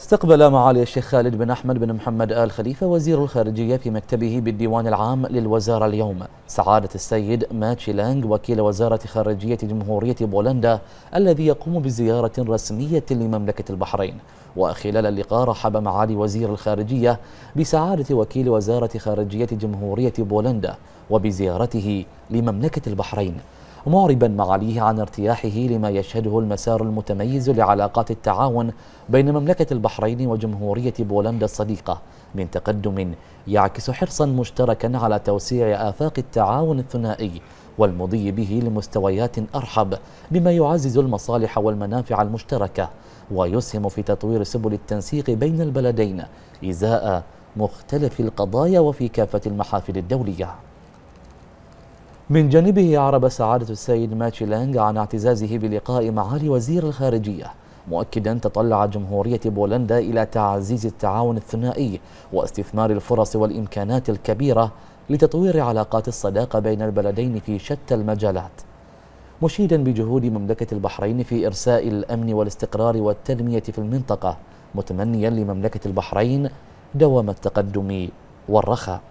استقبل معالي الشيخ خالد بن أحمد بن محمد آل خليفة وزير الخارجية في مكتبه بالديوان العام للوزارة اليوم سعادة السيد ماتشي لانغ وكيل وزارة خارجية جمهورية بولندا الذي يقوم بزيارة رسمية لمملكة البحرين وخلال اللقاء رحب معالي وزير الخارجية بسعادة وكيل وزارة خارجية جمهورية بولندا وبزيارته لمملكة البحرين معربا معاليه عن ارتياحه لما يشهده المسار المتميز لعلاقات التعاون بين مملكة البحرين وجمهورية بولندا الصديقة من تقدم يعكس حرصا مشتركا على توسيع آفاق التعاون الثنائي والمضي به لمستويات أرحب بما يعزز المصالح والمنافع المشتركة ويسهم في تطوير سبل التنسيق بين البلدين إزاء مختلف القضايا وفي كافة المحافل الدولية من جانبه عرب سعادة السيد ماتشي لانغ عن اعتزازه بلقاء معالي وزير الخارجية مؤكدا تطلع جمهورية بولندا إلى تعزيز التعاون الثنائي واستثمار الفرص والإمكانات الكبيرة لتطوير علاقات الصداقة بين البلدين في شتى المجالات مشيدا بجهود مملكة البحرين في إرساء الأمن والاستقرار والتنمية في المنطقة متمنيا لمملكة البحرين دوام التقدم والرخاء